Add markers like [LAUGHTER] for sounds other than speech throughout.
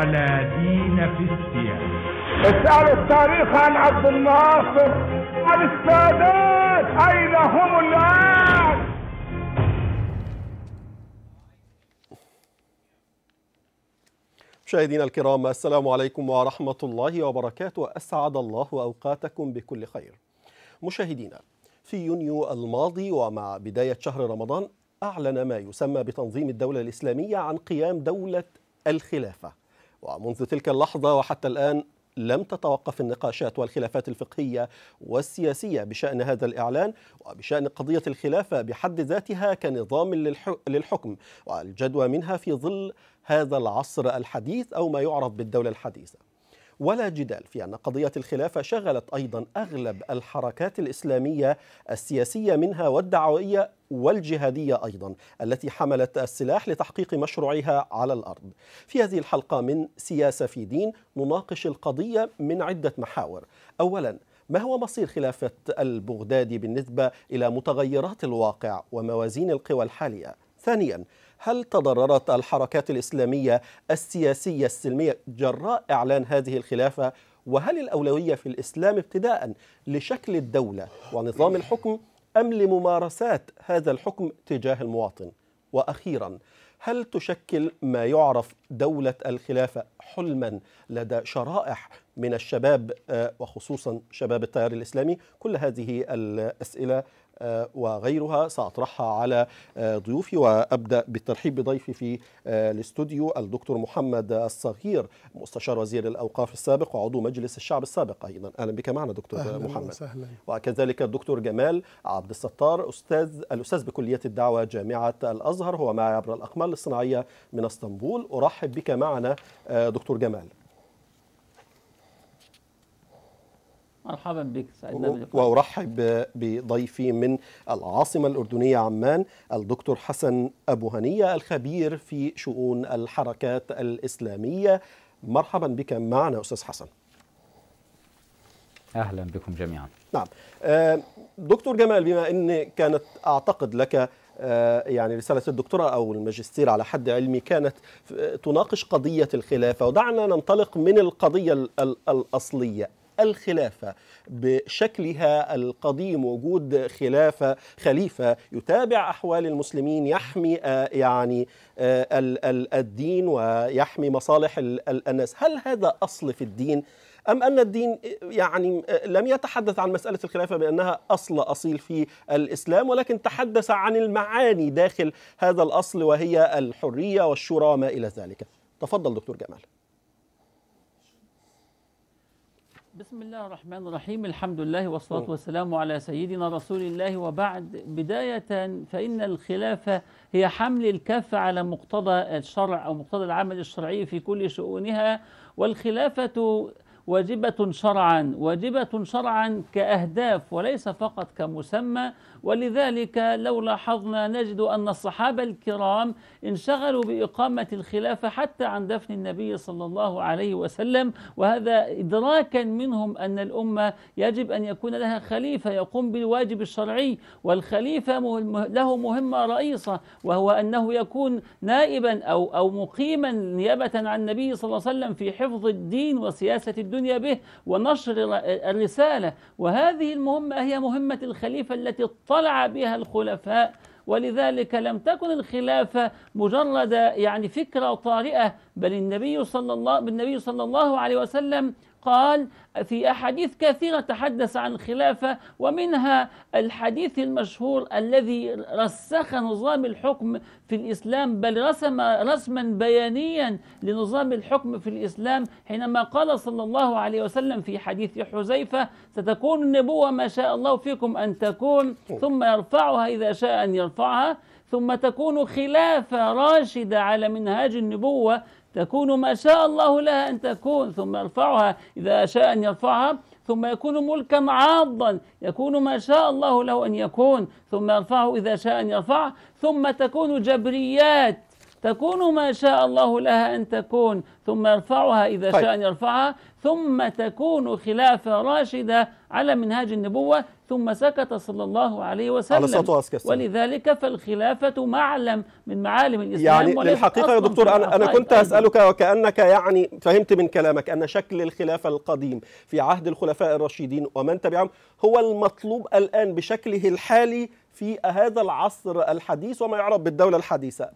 ولا دين في السياسة اسأل التاريخ عن عبد الناصر عن السادات أين هم الآن مشاهدينا الكرام السلام عليكم ورحمة الله وبركاته أسعد الله أوقاتكم بكل خير مشاهدينا في يونيو الماضي ومع بداية شهر رمضان أعلن ما يسمى بتنظيم الدولة الإسلامية عن قيام دولة الخلافة ومنذ تلك اللحظة وحتى الآن لم تتوقف النقاشات والخلافات الفقهية والسياسية بشأن هذا الإعلان وبشأن قضية الخلافة بحد ذاتها كنظام للحكم والجدوى منها في ظل هذا العصر الحديث أو ما يعرف بالدولة الحديثة ولا جدال في أن قضية الخلافة شغلت أيضا أغلب الحركات الإسلامية السياسية منها والدعوية والجهادية أيضا التي حملت السلاح لتحقيق مشروعها على الأرض في هذه الحلقة من سياسة في دين نناقش القضية من عدة محاور أولا ما هو مصير خلافة البغدادي بالنسبة إلى متغيرات الواقع وموازين القوى الحالية ثانيا هل تضررت الحركات الإسلامية السياسية السلمية جراء إعلان هذه الخلافة وهل الأولوية في الإسلام ابتداء لشكل الدولة ونظام الحكم أم لممارسات هذا الحكم تجاه المواطن وأخيرا هل تشكل ما يعرف دولة الخلافة حلما لدى شرائح من الشباب آه، وخصوصا شباب التيار الإسلامي كل هذه الأسئلة آه، وغيرها سأطرحها على آه، ضيوفي وأبدأ بالترحيب بضيفي في آه، الاستوديو الدكتور محمد الصغير مستشار وزير الأوقاف السابق وعضو مجلس الشعب السابق أيضا أهلا بك معنا دكتور أهلا محمد وسهلا. وكذلك الدكتور جمال عبد الستار أستاذ الأستاذ بكلية الدعوة جامعة الأزهر هو معي عبر الأقمار الصناعية من اسطنبول أرحب بك معنا دكتور جمال مرحبا بك سعدنا بلقائك وارحب بضيفي من العاصمه الاردنيه عمان الدكتور حسن ابو هنيه الخبير في شؤون الحركات الاسلاميه مرحبا بك معنا استاذ حسن اهلا بكم جميعا نعم آه، دكتور جمال بما ان كانت اعتقد لك آه، يعني رسالة الدكتوراه أو الماجستير على حد علمي كانت آه، تناقش قضية الخلافة ودعنا ننطلق من القضية الأصلية الخلافة بشكلها القديم وجود خلافة خليفة يتابع أحوال المسلمين يحمي آه، يعني آه، الدين ويحمي مصالح الناس هل هذا أصل في الدين؟ أم أن الدين آه، يعني لم يتحدث عن مسألة الخلافة بأنها أصل أصيل في الإسلام ولكن تحدث عن المعاني داخل هذا الأصل وهي الحرية والشورى وما إلى ذلك تفضل دكتور جمال بسم الله الرحمن الرحيم الحمد لله والصلاة والسلام على سيدنا رسول الله وبعد بداية فإن الخلافة هي حمل الكف على مقتضى الشرع أو مقتضى العمل الشرعي في كل شؤونها والخلافة واجبة شرعا واجبة شرعا كأهداف وليس فقط كمسمى ولذلك لو لاحظنا نجد أن الصحابة الكرام انشغلوا بإقامة الخلافة حتى عن دفن النبي صلى الله عليه وسلم وهذا إدراكا منهم أن الأمة يجب أن يكون لها خليفة يقوم بالواجب الشرعي والخليفة له مهمة رئيسة وهو أنه يكون نائبا أو أو مقيما نيابة عن النبي صلى الله عليه وسلم في حفظ الدين وسياسة الدين الدنيا به ونشر الرسالة وهذه المهمة هي مهمة الخليفة التي اطلع بها الخلفاء ولذلك لم تكن الخلافة مجرد يعني فكرة طارئة بل النبي صلى الله بالنبي صلى الله عليه وسلم قال في أحاديث كثيرة تحدث عن الخلافة ومنها الحديث المشهور الذي رسخ نظام الحكم في الإسلام بل رسم رسما بيانيا لنظام الحكم في الإسلام حينما قال صلى الله عليه وسلم في حديث حذيفة ستكون النبوة ما شاء الله فيكم أن تكون ثم يرفعها إذا شاء أن يرفعها ثم تكون خلافة راشدة على منهاج النبوة تكون ما شاء الله لها أن تكون ثم يرفعها إذا شاء أن يرفعها ثم يكون ملكا عاضا يكون ما شاء الله له أن يكون ثم يرفعه إذا شاء أن يرفعه ثم تكون جبريات تكون ما شاء الله لها أن تكون ثم يرفعها إذا طيب. شاء أن يرفعها ثم تكون خلافة راشدة على منهاج النبوة ثم سكت صلى الله عليه وسلم على ولذلك فالخلافة معلم من معالم الإسلام يعني للحقيقة يا دكتور أنا, أنا كنت أسألك وكأنك يعني فهمت من كلامك أن شكل الخلافة القديم في عهد الخلفاء الراشدين ومن تبعهم هو المطلوب الآن بشكله الحالي في هذا العصر الحديث وما يعرف بالدولة الحديثة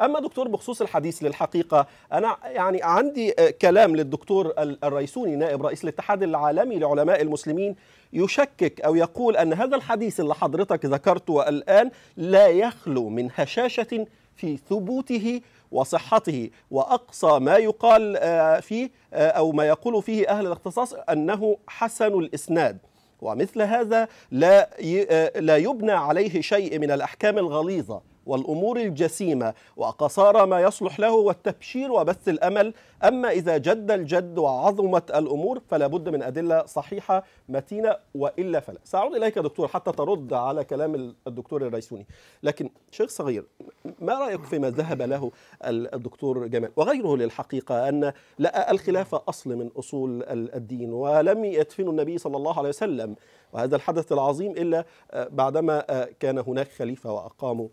أما دكتور بخصوص الحديث للحقيقة أنا يعني عندي آه، كلام للدكتور الريسوني نائب رئيس الاتحاد العالمي لعلماء المسلمين يشكك أو يقول أن هذا الحديث اللي حضرتك ذكرته الآن لا يخلو من هشاشة في ثبوته وصحته واقصى ما يقال آه، فيه آه، او ما يقول فيه اهل الاختصاص انه حسن الاسناد ومثل هذا لا لا يبنى عليه شيء من الاحكام الغليظه والأمور الجسيمة وقصار ما يصلح له والتبشير وبث الأمل أما إذا جد الجد وعظمت الأمور فلا بد من أدلة صحيحة متينة وإلا فلا سأعود إليك دكتور حتى ترد على كلام الدكتور الريسوني لكن شيخ صغير ما رأيك فيما ذهب له الدكتور جمال وغيره للحقيقة أن لا الخلافة أصل من أصول الدين ولم يدفن النبي صلى الله عليه وسلم وهذا الحدث العظيم إلا آه، بعدما آه، كان هناك خليفة وأقاموا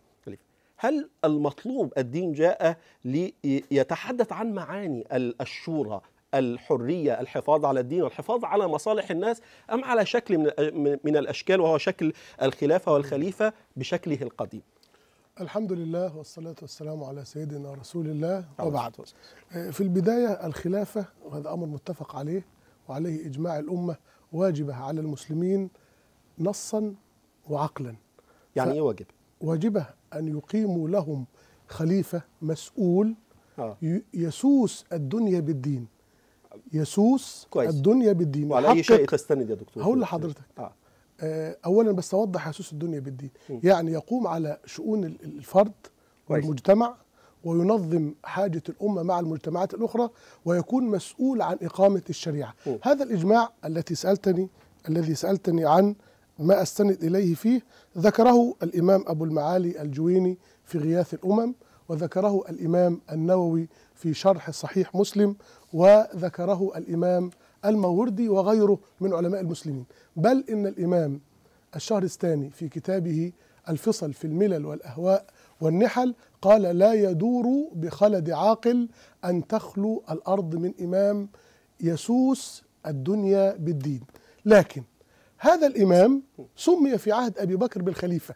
هل المطلوب الدين جاء ليتحدث عن معاني الشورى الحرية الحفاظ على الدين والحفاظ على مصالح الناس أم على شكل من الأشكال وهو شكل الخلافة والخليفة بشكله القديم الحمد لله والصلاة والسلام على سيدنا رسول الله وبعد في البداية الخلافة وهذا أمر متفق عليه وعليه إجماع الأمة واجبة على المسلمين نصا وعقلا يعني ف... إيه واجبة؟ واجبة أن يقيموا لهم خليفة مسؤول آه. يسوس الدنيا بالدين يسوس كويس. الدنيا بالدين وعلى أي شيء تستند يا دكتور هقول لحضرتك آه. آه، أولا بس أوضح يسوس الدنيا بالدين م. يعني يقوم على شؤون الفرد كويس. والمجتمع وينظم حاجة الأمة مع المجتمعات الأخرى ويكون مسؤول عن إقامة الشريعة م. هذا الإجماع التي سألتني الذي سألتني عن ما أستند إليه فيه ذكره الإمام أبو المعالي الجويني في غياث الأمم وذكره الإمام النووي في شرح صحيح مسلم وذكره الإمام الموردي وغيره من علماء المسلمين بل إن الإمام الشهرستاني في كتابه الفصل في الملل والأهواء والنحل قال لا يدور بخلد عاقل أن تخلو الأرض من إمام يسوس الدنيا بالدين لكن هذا الإمام سمي في عهد أبي بكر بالخليفة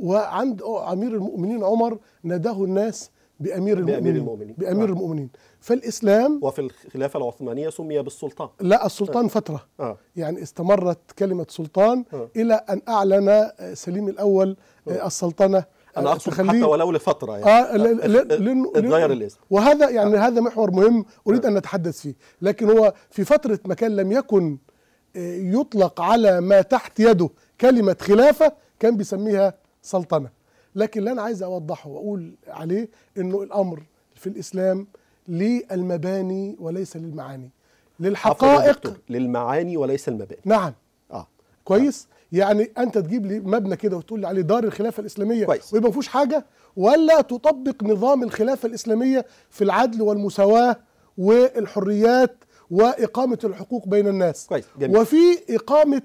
وعند أمير المؤمنين عمر ناداه الناس بأمير المؤمنين بأمير المؤمنين, آه. بأمير المؤمنين. فالإسلام وفي الخلافة العثمانية سمي بالسلطان لا السلطان آه. فترة آه. يعني استمرت كلمة سلطان آه. إلى أن أعلن آه، سليم الأول آه. آه. السلطنة انا اقصد حتى ولو لفتره يعني اه اتغير الاسم وهذا يعني آه. هذا محور مهم اريد آه. ان نتحدث فيه لكن هو في فتره ما كان لم يكن يطلق على ما تحت يده كلمة خلافة كان بيسميها سلطنة لكن اللي أنا عايز أوضحه وأقول عليه أنه الأمر في الإسلام للمباني وليس للمعاني للحقائق للمعاني وليس المباني نعم آه. كويس آه. يعني انت تجيب لي مبنى كده وتقول لي عليه دار الخلافه الاسلاميه كويس. ويبقى ما فيهوش حاجه ولا تطبق نظام الخلافه الاسلاميه في العدل والمساواه والحريات واقامه الحقوق بين الناس كويس جميل. وفي اقامه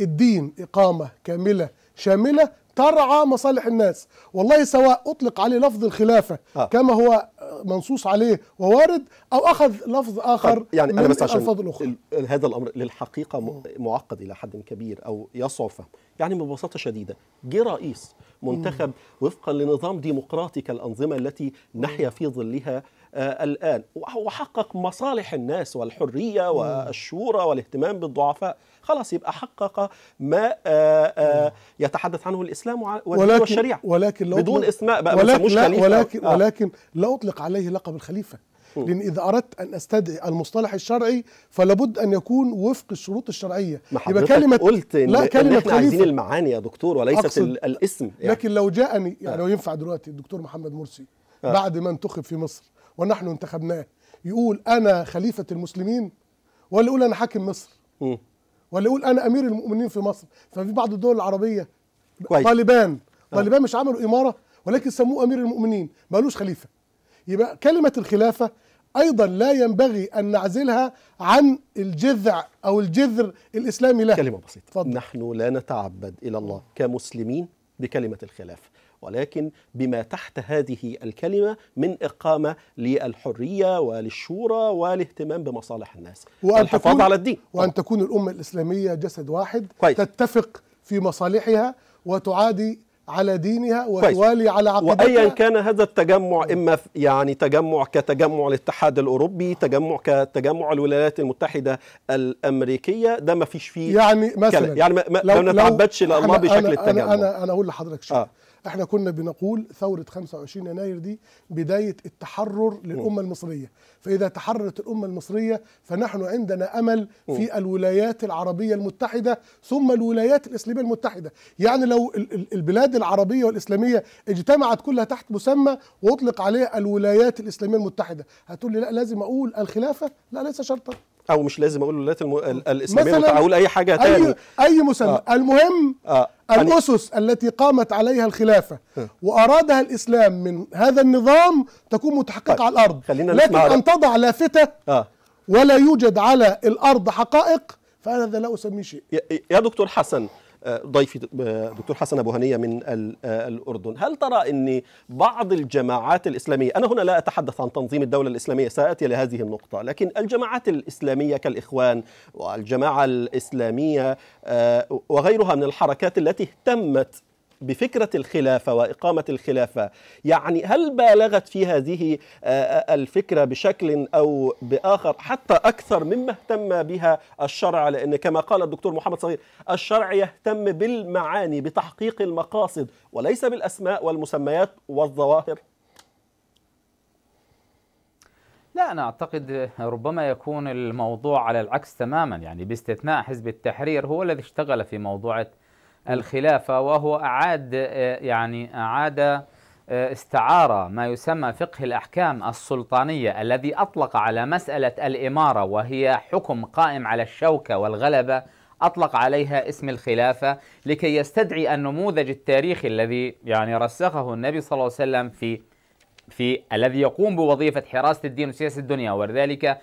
الدين اقامه كامله شامله ترعى مصالح الناس والله سواء اطلق عليه لفظ الخلافه آه. كما هو منصوص عليه ووارد او اخذ لفظ طيب، اخر يعني من انا بس عشان الاخرى هذا الامر للحقيقه معقد الى حد كبير او يصعب فهمه يعني ببساطه شديده جه رئيس منتخب وفقا لنظام ديمقراطي كالانظمه التي نحيا في ظلها آه، الآن وحقق مصالح الناس والحرية والشورى والاهتمام بالضعفاء خلاص يبقى حقق ما آه، آه، يتحدث عنه الإسلام والشريعة ولكن بدون اسماء بقى ولكن مش خليفة ولكن, ولكن لا أطلق عليه لقب الخليفة لان اذا اردت ان استدعي المصطلح الشرعي فلابد ان يكون وفق الشروط الشرعيه يبقى كلمه قلت إن لا كلمه إن احنا عايزين المعاني يا دكتور وليست الاسم يعني. لكن لو جاءني يعني لو ينفع دلوقتي الدكتور محمد مرسي آه. بعد ما انتخب في مصر ونحن انتخبناه يقول انا خليفه المسلمين ولا يقول انا حاكم مصر ولا يقول انا امير المؤمنين في مصر ففي بعض الدول العربيه كويس. طالبان آه. طالبان آه. مش عملوا اماره ولكن سموه امير المؤمنين ما قالوش خليفه يبقى كلمه الخلافه ايضا لا ينبغي ان نعزلها عن الجذع او الجذر الاسلامي له كلمه بسيطه فضل. نحن لا نتعبد الى الله كمسلمين بكلمه الخلافه ولكن بما تحت هذه الكلمة من إقامة للحرية وللشورى والاهتمام بمصالح الناس والحفاظ على الدين وأن تكون الأمة الإسلامية جسد واحد كويس. تتفق في مصالحها وتعادي على دينها وتوالي على عقيدتها وايا كان هذا التجمع اما يعني تجمع كتجمع الاتحاد الاوروبي تجمع كتجمع الولايات المتحده الامريكيه ده ما فيش فيه يعني مثلا يعني ما, ما لو, لو نتعبدش للماضي شكل التجمع انا انا اقول لحضرتك شيء آه. احنا كنا بنقول ثوره 25 يناير دي بدايه التحرر للامه المصريه فاذا تحررت الامه المصريه فنحن عندنا امل في الولايات العربيه المتحده ثم الولايات الاسلاميه المتحده يعني لو البلاد العربيه والاسلاميه اجتمعت كلها تحت مسمى واطلق عليه الولايات الاسلاميه المتحده هتقول لي لا لازم اقول الخلافه لا ليس شرطا او مش لازم اقول الولايات المو... الاسلاميه مثلا اقول اي حاجه تاني اي اي مسمى آه. المهم آه. يعني الاسس يعني... التي قامت عليها الخلافه آه. وارادها الاسلام من هذا النظام تكون متحققه طيب. على الارض خلينا لكن نسمع ان تضع لافته آه. ولا يوجد على الارض حقائق فانا ذا لا اسميه شيء يا دكتور حسن ضيفي دكتور حسن ابو هنيه من الاردن هل ترى ان بعض الجماعات الاسلاميه انا هنا لا اتحدث عن تنظيم الدوله الاسلاميه ساتي لهذه النقطه لكن الجماعات الاسلاميه كالاخوان والجماعه الاسلاميه آه، وغيرها من الحركات التي اهتمت بفكرة الخلافة وإقامة الخلافة يعني هل بالغت في هذه آه، آه، الفكرة بشكل أو بآخر حتى أكثر مما اهتم بها الشرع لأن كما قال الدكتور محمد صغير الشرع يهتم بالمعاني بتحقيق المقاصد وليس بالأسماء والمسميات والظواهر لا أنا أعتقد ربما يكون الموضوع على العكس تماما يعني باستثناء حزب التحرير هو الذي اشتغل في موضوع الخلافة وهو أعاد آه، يعني أعاد آه، استعارة ما يسمى فقه الأحكام السلطانية الذي أطلق على مسألة الإمارة وهي حكم قائم على الشوكة والغلبة أطلق عليها اسم الخلافة لكي يستدعي النموذج التاريخي الذي يعني رسخه النبي صلى الله عليه وسلم في في الذي يقوم بوظيفة حراسة الدين وسياسة الدنيا ولذلك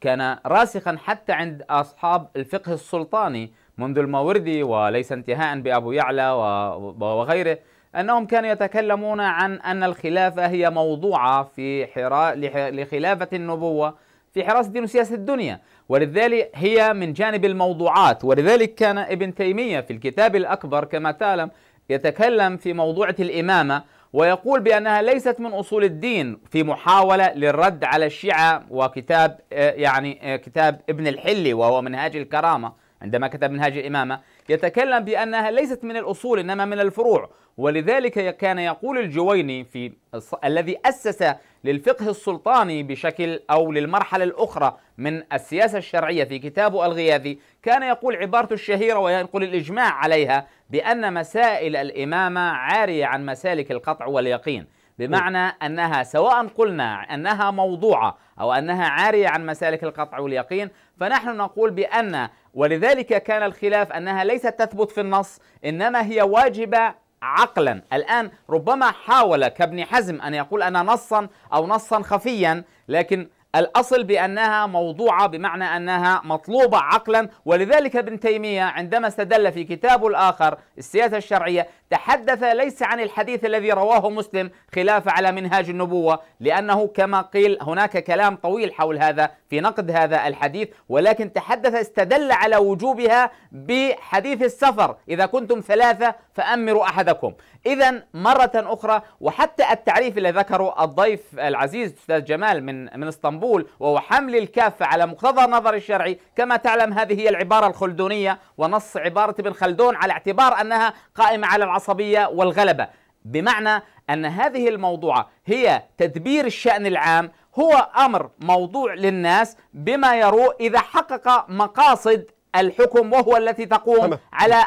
كان راسخا حتى عند أصحاب الفقه السلطاني منذ الماوردي وليس انتهاء بأبو يعلى وغيره أنهم كانوا يتكلمون عن أن الخلافة هي موضوعة في حرا... لخلافة النبوة في حراسة الدين وسياسة الدنيا ولذلك هي من جانب الموضوعات ولذلك كان ابن تيمية في الكتاب الأكبر كما تعلم يتكلم في موضوعة الإمامة ويقول بأنها ليست من أصول الدين في محاولة للرد على الشيعة وكتاب آه، يعني آه، كتاب ابن الحلي وهو منهاج الكرامة عندما كتب منهاج الإمامة يتكلم بأنها ليست من الأصول إنما من الفروع ولذلك كان يقول الجويني في الذي أسس للفقه السلطاني بشكل أو للمرحلة الأخرى من السياسة الشرعية في كتابه الغياثي كان يقول عبارته الشهيرة وينقل الإجماع عليها بأن مسائل الإمامة عارية عن مسالك القطع واليقين بمعنى أنها سواء قلنا أنها موضوعة أو أنها عارية عن مسالك القطع واليقين فنحن نقول بأن ولذلك كان الخلاف أنها ليست تثبت في النص إنما هي واجبة عقلا الآن ربما حاول كابن حزم أن يقول أنا نصا أو نصا خفيا لكن الأصل بأنها موضوعة بمعنى أنها مطلوبة عقلا ولذلك ابن تيمية عندما استدل في كتابه الآخر السياسة الشرعية تحدث ليس عن الحديث الذي رواه مسلم خلاف على منهاج النبوة لأنه كما قيل هناك كلام طويل حول هذا في نقد هذا الحديث ولكن تحدث استدل على وجوبها بحديث السفر إذا كنتم ثلاثة فأمروا أحدكم إذا مرة أخرى وحتى التعريف اللي ذكره الضيف العزيز أستاذ جمال من من اسطنبول وهو حمل الكافة على مقتضى النظر الشرعي كما تعلم هذه هي العبارة الخلدونية ونص عبارة ابن خلدون على اعتبار أنها قائمة على العصبية والغلبة بمعنى أن هذه الموضوعة هي تدبير الشأن العام هو أمر موضوع للناس بما يروء إذا حقق مقاصد الحكم وهو التي تقوم على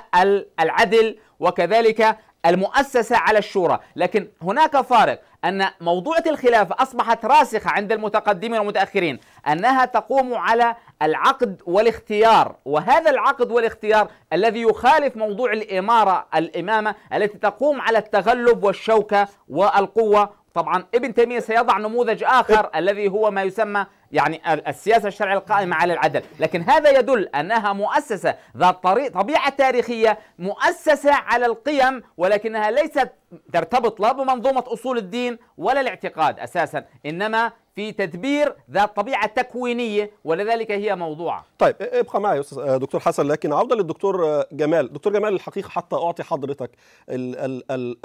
العدل وكذلك المؤسسة على الشورى لكن هناك فارق أن موضوعة الخلافة أصبحت راسخة عند المتقدمين والمتأخرين أنها تقوم على العقد والاختيار وهذا العقد والاختيار الذي يخالف موضوع الإمارة الإمامة التي تقوم على التغلب والشوكة والقوة طبعا ابن تيمية سيضع نموذج آخر إيه. الذي هو ما يسمى يعني السياسة الشرعية القائمة على العدل لكن هذا يدل أنها مؤسسة ذات طريق طبيعة تاريخية مؤسسة على القيم ولكنها ليست ترتبط لا بمنظومة أصول الدين ولا الاعتقاد أساسا إنما في تدبير ذات طبيعة تكوينية ولذلك هي موضوعة طيب ابقى معي آه، دكتور حسن لكن عودة للدكتور آه، جمال دكتور جمال الحقيقة حتى أعطي حضرتك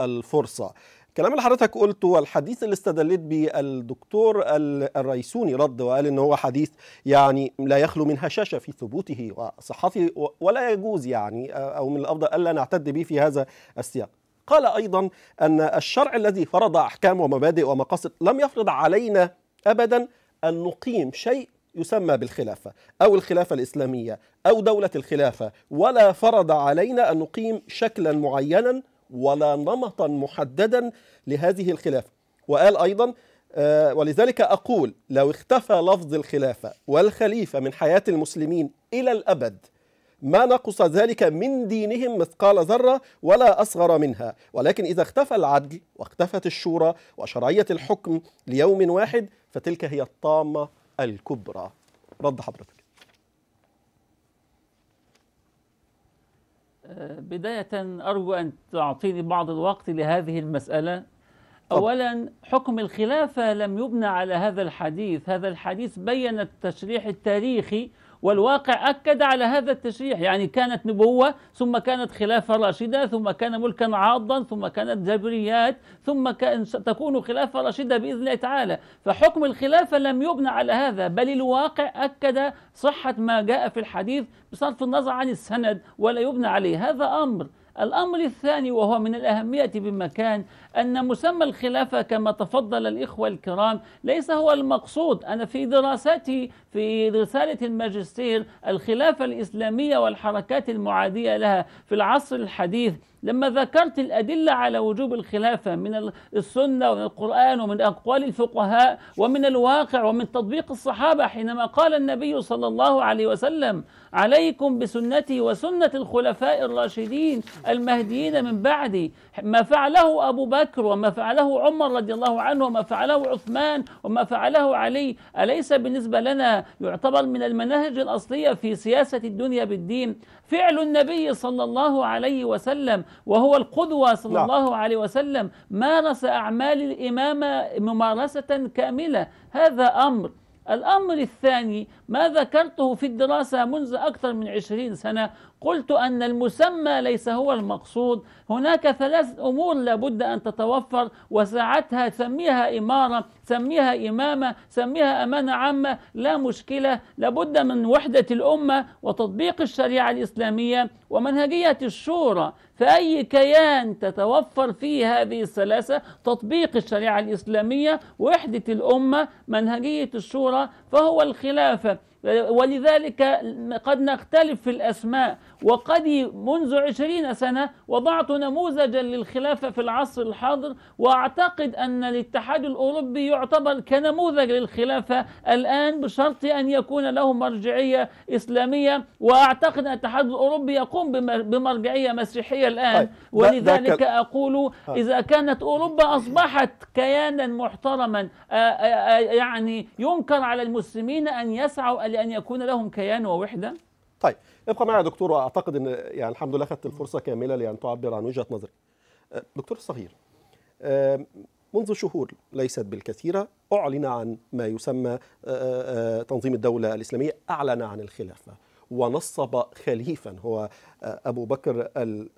الفرصة الكلام اللي حضرتك قلته والحديث اللي استدلت به الدكتور الريسوني رد وقال ان هو حديث يعني لا يخلو من هشاشه في ثبوته وصحته ولا يجوز يعني او من الافضل الا نعتد به في هذا السياق. قال ايضا ان الشرع الذي فرض احكام ومبادئ ومقاصد لم يفرض علينا ابدا ان نقيم شيء يسمى بالخلافة أو الخلافة الإسلامية أو دولة الخلافة ولا فرض علينا أن نقيم شكلا معينا ولا نمطا محددا لهذه الخلافة وقال أيضا آه، ولذلك أقول لو اختفى لفظ الخلافة والخليفة من حياة المسلمين إلى الأبد ما نقص ذلك من دينهم مثقال ذرة ولا أصغر منها ولكن إذا اختفى العدل واختفت الشورى وشرعية الحكم ليوم واحد فتلك هي الطامة الكبرى رد حضرتك بداية أرجو أن تعطيني بعض الوقت لهذه المسألة أولا حكم الخلافة لم يبنى على هذا الحديث هذا الحديث بين التشريح التاريخي والواقع أكد على هذا التشريح يعني كانت نبوة ثم كانت خلافة راشدة ثم كان ملكا عاضا ثم كانت جبريات ثم كان تكون خلافة راشدة بإذن الله تعالى فحكم الخلافة لم يبنى على هذا بل الواقع أكد صحة ما جاء في الحديث بصرف النظر عن السند ولا يبنى عليه هذا أمر الأمر الثاني وهو من الأهمية بمكان أن مسمى الخلافة كما تفضل الإخوة الكرام ليس هو المقصود أنا في دراساتي في رسالة الماجستير الخلافة الإسلامية والحركات المعادية لها في العصر الحديث لما ذكرت الأدلة على وجوب الخلافة من السنة ومن القرآن ومن أقوال الفقهاء ومن الواقع ومن تطبيق الصحابة حينما قال النبي صلى الله عليه وسلم عليكم بسنتي وسنة الخلفاء الراشدين المهديين من بعدي ما فعله أبو بكر وما فعله عمر رضي الله عنه وما فعله عثمان وما فعله علي أليس بالنسبة لنا يعتبر من المناهج الأصلية في سياسة الدنيا بالدين فعل النبي صلى الله عليه وسلم وهو القدوة صلى لا. نعم. الله عليه وسلم مارس أعمال الإمامة ممارسة كاملة هذا أمر الأمر الثاني ما ذكرته في الدراسة منذ أكثر من عشرين سنة قلت أن المسمى ليس هو المقصود هناك ثلاث أمور لابد أن تتوفر وساعتها سميها إمارة سميها إمامة سميها أمانة عامة لا مشكلة لابد من وحدة الأمة وتطبيق الشريعة الإسلامية ومنهجية الشورى فأي كيان تتوفر فيه هذه الثلاثة تطبيق الشريعة الإسلامية وحدة الأمة منهجية الشورى فهو الخلافة ولذلك قد نختلف في الأسماء وقد منذ عشرين سنة وضعت نموذجا للخلافة في العصر الحاضر وأعتقد أن الاتحاد الأوروبي يعتبر كنموذج للخلافة الآن بشرط أن يكون له مرجعية إسلامية وأعتقد أن الاتحاد الأوروبي يقوم بمرجعية مسيحية الآن طيب، ولذلك أقول آه. إذا كانت أوروبا أصبحت كيانا محترما آه، آه، يعني ينكر على المسلمين أن يسعوا لأن يكون لهم كيان ووحدة طيب ابقى معي يا دكتور واعتقد ان يعني الحمد لله اخذت الفرصه كامله لان تعبر عن وجهه نظري. أه، دكتور الصغير أه، منذ شهور ليست بالكثيره اعلن عن ما يسمى أه، تنظيم الدوله الاسلاميه اعلن عن الخلافه ونصب خليفا هو آه، أبو بكر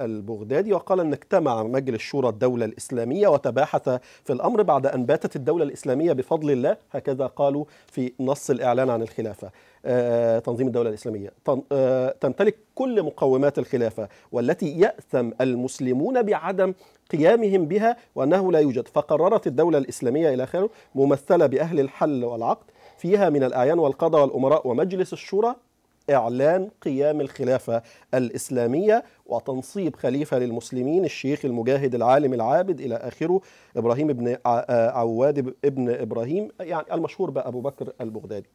البغدادي وقال أن اجتمع مجلس شورى الدولة الإسلامية وتباحث في الأمر بعد أن باتت الدولة الإسلامية بفضل الله هكذا قالوا في نص الإعلان عن الخلافة آه، تنظيم الدولة الإسلامية آه، تمتلك كل مقومات الخلافة والتي يأثم المسلمون بعدم قيامهم بها وأنه لا يوجد فقررت الدولة الإسلامية إلى آخره ممثلة بأهل الحل والعقد فيها من الأعيان والقضاء والأمراء ومجلس الشورى إعلان قيام الخلافة الإسلامية وتنصيب خليفة للمسلمين الشيخ المجاهد العالم العابد إلى آخره إبراهيم بن آه، عواد ابن إبراهيم يعني المشهور بأبو بكر البغدادي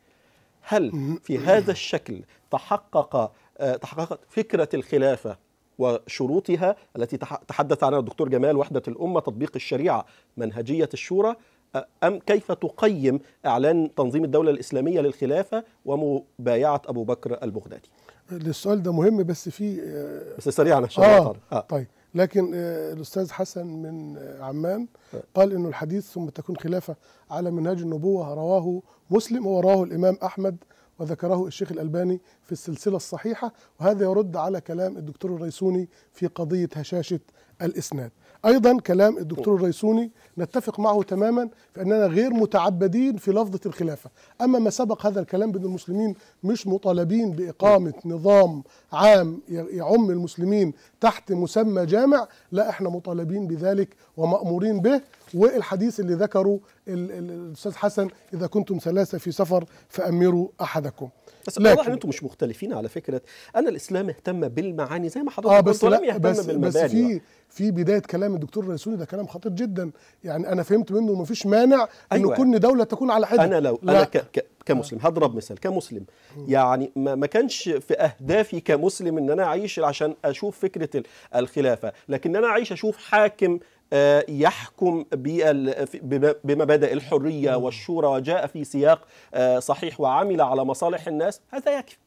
هل في هذا الشكل تحقق آه، تحققت فكرة الخلافة وشروطها التي تحدث عنها الدكتور جمال وحدة الأمة تطبيق الشريعة منهجية الشورى أم كيف تقيم إعلان تنظيم الدولة الإسلامية للخلافة ومبايعة أبو بكر البغدادي السؤال ده مهم بس في آه، بس سريعا عشان آه, آه طيب لكن آه، الأستاذ حسن من عمان آه. قال أنه الحديث ثم تكون خلافة على منهاج النبوة رواه مسلم ورواه الإمام أحمد وذكره الشيخ الألباني في السلسلة الصحيحة وهذا يرد على كلام الدكتور الريسوني في قضية هشاشة الإسناد ايضا كلام الدكتور الريسوني نتفق معه تماما في اننا غير متعبدين في لفظه الخلافه، اما ما سبق هذا الكلام بان المسلمين مش مطالبين باقامه نظام عام يعم المسلمين تحت مسمى جامع، لا احنا مطالبين بذلك ومامورين به والحديث اللي ذكره الاستاذ حسن اذا كنتم ثلاثه في سفر فامروا احدكم بس واضح ان انتم مش مختلفين على فكره ان الاسلام اهتم بالمعاني زي ما حضرتك آه بس ولم يهتم بس بس في في بدايه كلام الدكتور الرئيسوني ده كلام خطير جدا يعني انا فهمت منه ما فيش مانع أيوة. ان كل دوله تكون على حده انا لو لا. انا ك... ك... كمسلم هضرب مثال كمسلم يعني ما, ما كانش في اهدافي كمسلم ان انا اعيش عشان اشوف فكره الخلافه لكن انا اعيش اشوف حاكم آه، يحكم بمبادئ الحريه والشورى وجاء في سياق آه، صحيح وعمل على مصالح الناس هذا يكفي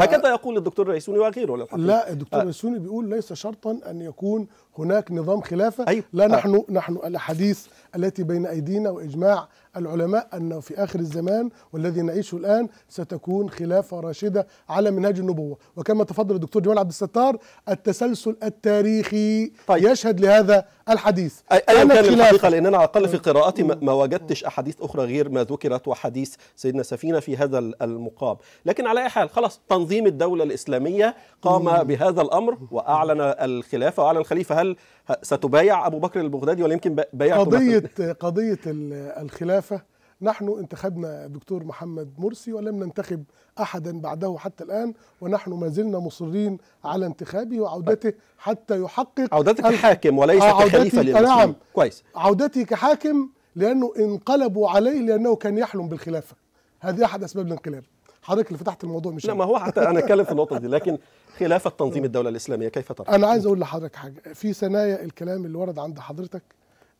هكذا يقول الدكتور الرئيسوني وغيره لا الدكتور الرئيسوني آه. ريسوني بيقول ليس شرطا ان يكون هناك نظام خلافه أيوه. لا نحن آه. نحن الاحاديث التي بين ايدينا واجماع العلماء أنه في آخر الزمان والذي نعيشه الآن ستكون خلافة راشدة على منهاج النبوة وكما تفضل الدكتور جمال عبد الستار التسلسل التاريخي طيب. يشهد لهذا الحديث أيا كان الحقيقة لأن أنا على الأقل في أه. قراءتي أه. ما وجدتش أحاديث أخرى غير ما ذكرت وحديث سيدنا سفينة في هذا المقام لكن على أي حال خلاص تنظيم الدولة الإسلامية قام بهذا الأمر وأعلن الخلافة وأعلن الخليفة هل ستبايع أبو بكر البغدادي ولا يمكن بايعته قضية قضية الخلافة خلافة نحن انتخبنا الدكتور محمد مرسي ولم ننتخب أحدا بعده حتى الآن ونحن ما زلنا مصرين على انتخابه وعودته حتى يحقق عودتك كحاكم وليس آه، كخليفة آه، نعم كويس عودتي كحاكم لأنه انقلبوا عليه لأنه كان يحلم بالخلافة هذه أحد أسباب الانقلاب حضرتك اللي فتحت الموضوع مش لا ما هو حتى انا اتكلم في النقطه دي لكن خلافه تنظيم آه. الدوله الاسلاميه كيف ترى انا عايز اقول لحضرتك حاجه في ثنايا الكلام اللي ورد عند حضرتك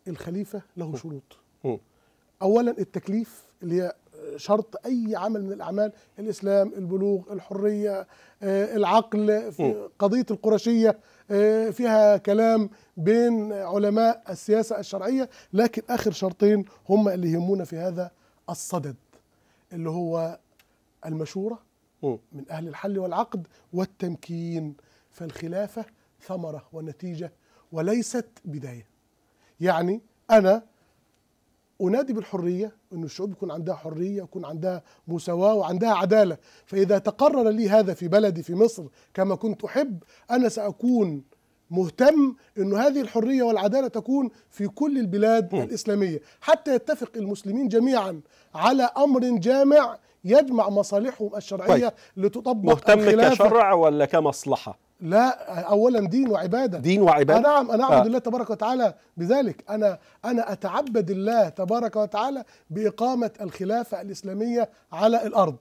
الخليفه له شروط اولا التكليف اللي هي شرط اي عمل من الاعمال الاسلام البلوغ الحريه آه، العقل في قضيه القرشيه آه، فيها كلام بين علماء السياسه الشرعيه لكن اخر شرطين هم اللي يهمونا في هذا الصدد اللي هو المشوره من اهل الحل والعقد والتمكين فالخلافه ثمره ونتيجه وليست بدايه يعني انا انادي بالحريه ان الشعوب يكون عندها حريه يكون عندها مساواه وعندها عداله فاذا تقرر لي هذا في بلدي في مصر كما كنت احب انا ساكون مهتم أن هذه الحرية والعدالة تكون في كل البلاد م. الإسلامية حتى يتفق المسلمين جميعا على أمر جامع يجمع مصالحهم الشرعية طيب. لتطبق مهتم كشرع ولا كمصلحة؟ لا اولا دين وعباده دين وعباده آه، نعم انا اعبد آه. الله تبارك وتعالى بذلك انا انا اتعبد الله تبارك وتعالى باقامه الخلافه الاسلاميه على الارض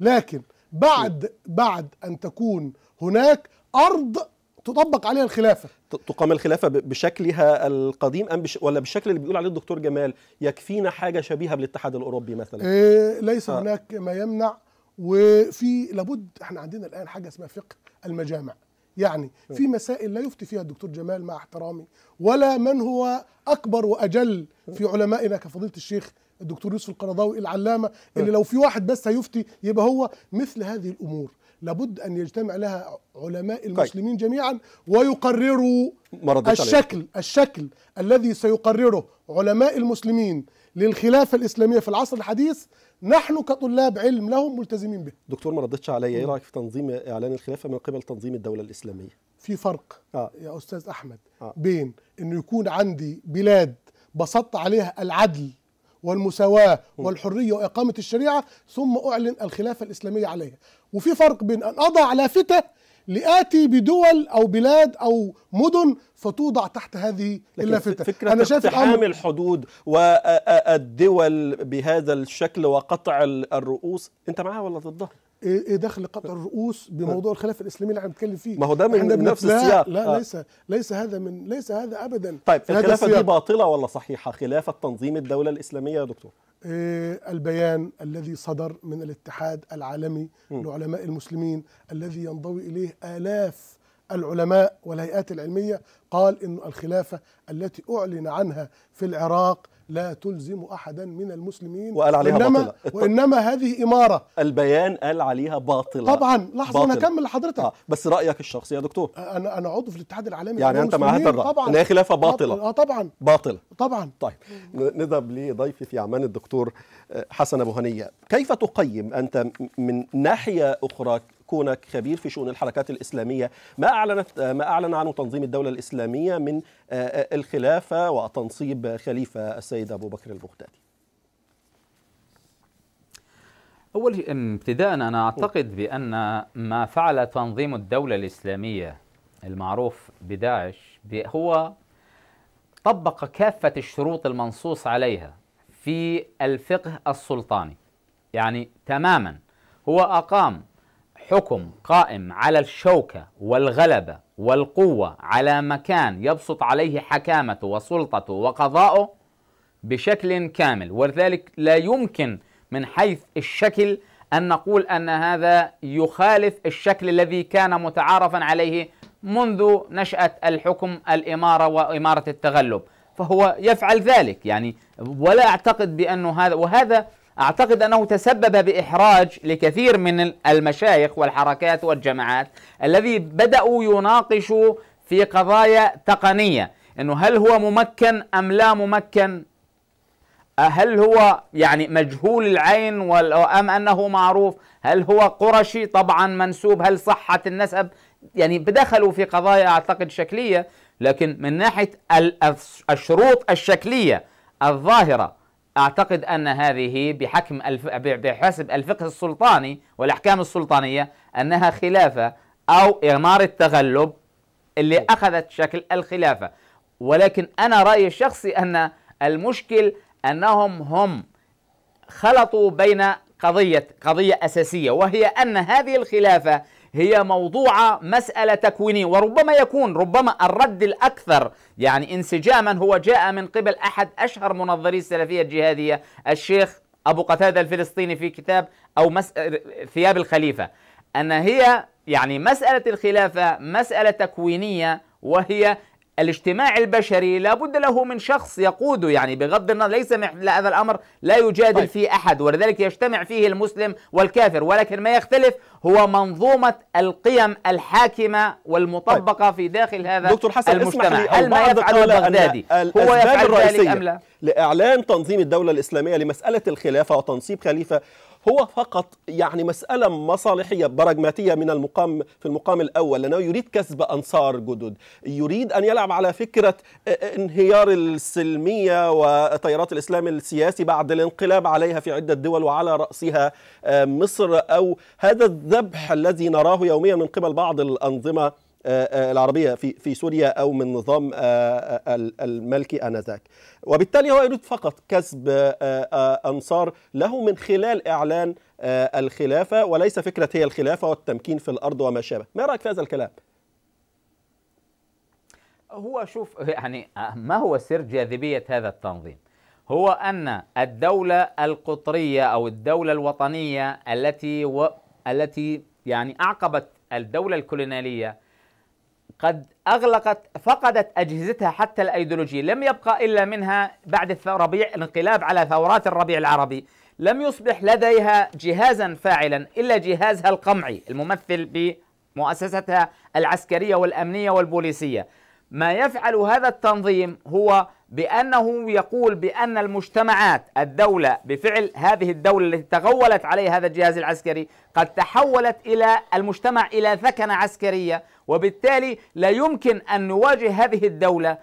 لكن بعد بعد ان تكون هناك ارض تطبق عليها الخلافه تقام الخلافه بشكلها القديم ام بش ولا بالشكل اللي بيقول عليه الدكتور جمال يكفينا حاجه شبيهه بالاتحاد الاوروبي مثلا إيه ليس آه. هناك ما يمنع وفي لابد احنا عندنا الان حاجه اسمها فقه المجامع يعني نعم. في مسائل لا يفتي فيها الدكتور جمال مع احترامي ولا من هو اكبر واجل في نعم. علمائنا كفضيله الشيخ الدكتور يوسف القرضاوي العلامه نعم. اللي لو في واحد بس هيفتي يبقى هو مثل هذه الامور لابد ان يجتمع لها علماء طيب. المسلمين جميعا ويقرروا الشكل الشكل الذي سيقرره علماء المسلمين للخلافة الإسلامية في العصر الحديث نحن كطلاب علم لهم ملتزمين به دكتور ما ردتش علي ايه رايك في تنظيم اعلان الخلافه من قبل تنظيم الدوله الاسلاميه في فرق آه. يا استاذ احمد آه. بين انه يكون عندي بلاد بسطت عليها العدل والمساواة والحرية وإقامة الشريعة ثم أعلن الخلافة الإسلامية عليها وفي فرق بين أن أضع لافتة لآتي بدول أو بلاد أو مدن فتوضع تحت هذه اللافتة فكرة أنا شايف اقتحام الحدود والدول بهذا الشكل وقطع الرؤوس أنت معاها ولا ضدها؟ إيه،, ايه دخل قطع الرؤوس بموضوع الخلافه الاسلاميه اللي احنا بنتكلم فيه ما هو ده من نفس السياق لا, لا آه. ليس ليس هذا من ليس هذا ابدا طيب الخلافه دي باطله ولا صحيحه خلافه تنظيم الدوله الاسلاميه يا دكتور إيه البيان الذي صدر من الاتحاد العالمي م. لعلماء المسلمين الذي ينضوي اليه الاف العلماء والهيئات العلمية قال إن الخلافة التي أعلن عنها في العراق لا تلزم أحدا من المسلمين وقال عليها وإنما باطلة وإنما هذه إمارة البيان قال عليها باطلة طبعا لحظة باطلة. أنا أكمل لحضرتك آه بس رأيك الشخصي يا دكتور أنا أنا عضو في الاتحاد العالمي يعني أنت مع هذا الرأي إن هي خلافة باطلة آه طبعا باطلة طبعا طيب نذهب لضيفي في عمان الدكتور آه، حسن أبو هنية كيف تقيم أنت من ناحية أخرى كونك خبير في شؤون الحركات الإسلامية ما أعلنت ما أعلن عنه تنظيم الدولة الإسلامية من آه، آه، الخلافة وتنصيب خليفة السيد أبو بكر البغدادي أول شيء ابتداء أنا أعتقد بأن ما فعل تنظيم الدولة الإسلامية المعروف بداعش هو طبق كافة الشروط المنصوص عليها في الفقه السلطاني يعني تماما هو أقام حكم قائم على الشوكة والغلبة والقوة على مكان يبسط عليه حكامته وسلطته وقضاؤه بشكل كامل ولذلك لا يمكن من حيث الشكل أن نقول أن هذا يخالف الشكل الذي كان متعارفا عليه منذ نشأة الحكم الإمارة وإمارة التغلب فهو يفعل ذلك يعني ولا أعتقد بأنه هذا وهذا أعتقد أنه تسبب بإحراج لكثير من المشايخ والحركات والجماعات الذي بدأوا يناقشوا في قضايا تقنية أنه هل هو ممكن أم لا ممكن أه، هل هو يعني مجهول العين أم أنه معروف هل هو قرشي طبعا منسوب هل صحة النسب يعني بدخلوا في قضايا أعتقد شكلية لكن من ناحية الشروط الشكلية الظاهرة أعتقد أن هذه بحكم الف... بحسب الفقه السلطاني والأحكام السلطانية أنها خلافة أو إغمار التغلب اللي أخذت شكل الخلافة ولكن أنا رأيي الشخصي أن المشكل أنهم هم خلطوا بين قضية قضية أساسية وهي أن هذه الخلافة هي موضوعة مسألة تكوينية وربما يكون ربما الرد الأكثر يعني انسجاما هو جاء من قبل أحد أشهر منظري السلفية الجهادية الشيخ أبو قتادة الفلسطيني في كتاب أو مس... ثياب الخليفة أن هي يعني مسألة الخلافة مسألة تكوينية وهي الاجتماع البشري لابد له من شخص يقوده يعني بغض النظر ليس هذا الامر لا يجادل طيب. فيه احد ولذلك يجتمع فيه المسلم والكافر ولكن ما يختلف هو منظومه القيم الحاكمه والمطبقه طيب. في داخل هذا دكتور حسن المجتمع هل ما يفعله البغدادي هو يفعل ذلك ام لا؟ لاعلان تنظيم الدوله الاسلاميه لمساله الخلافه وتنصيب خليفه هو فقط يعني مسألة مصالحية براجماتية من المقام في المقام الأول لأنه يريد كسب أنصار جدد يريد أن يلعب على فكرة آه، آه، انهيار السلمية وتيارات الإسلام السياسي بعد الانقلاب عليها في عدة دول وعلى رأسها آه، مصر أو هذا الذبح الذي نراه يوميا من قبل بعض الأنظمة آه، آه، العربية في في سوريا أو من نظام آه، الملكي آنذاك وبالتالي هو يريد فقط كسب أنصار له من خلال إعلان الخلافة وليس فكرة هي الخلافة والتمكين في الأرض وما شابه ما رأيك في هذا الكلام؟ هو شوف يعني ما هو سر جاذبية هذا التنظيم؟ هو أن الدولة القطرية أو الدولة الوطنية التي و... التي يعني أعقبت الدولة الكولونالية قد أغلقت فقدت أجهزتها حتى الأيديولوجية لم يبقى إلا منها بعد ربيع الانقلاب على ثورات الربيع العربي لم يصبح لديها جهازا فاعلا إلا جهازها القمعي الممثل بمؤسستها العسكرية والأمنية والبوليسية ما يفعل هذا التنظيم هو بأنه يقول بأن المجتمعات الدولة بفعل هذه الدولة التي تغولت عليها هذا الجهاز العسكري قد تحولت إلى المجتمع إلى ثكنة عسكرية وبالتالي لا يمكن أن نواجه هذه الدولة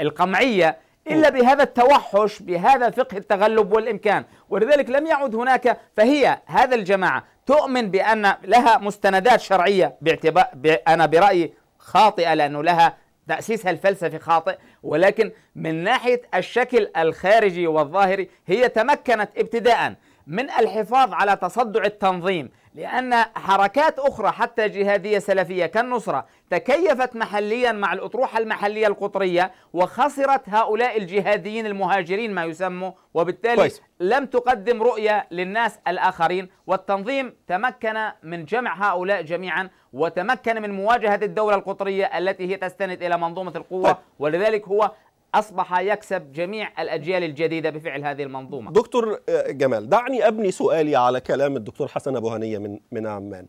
القمعية إلا بهذا التوحش بهذا فقه التغلب والإمكان ولذلك لم يعد هناك فهي هذا الجماعة تؤمن بأن لها مستندات شرعية باعتبار أنا برأيي خاطئة لأنه لها تأسيسها الفلسفي خاطئ ولكن من ناحية الشكل الخارجي والظاهري هي تمكنت ابتداءً من الحفاظ على تصدع التنظيم لأن حركات أخرى حتى جهادية سلفية كالنصرة تكيفت محليا مع الأطروحة المحلية القطرية وخسرت هؤلاء الجهاديين المهاجرين ما يسموا وبالتالي كويس. لم تقدم رؤية للناس الآخرين والتنظيم تمكن من جمع هؤلاء جميعا وتمكن من مواجهة الدولة القطرية التي هي تستند إلى منظومة القوة طيب. ولذلك هو اصبح يكسب جميع الاجيال الجديده بفعل هذه المنظومه. دكتور آه، جمال دعني ابني سؤالي على كلام الدكتور حسن ابو هنيه من من عمان.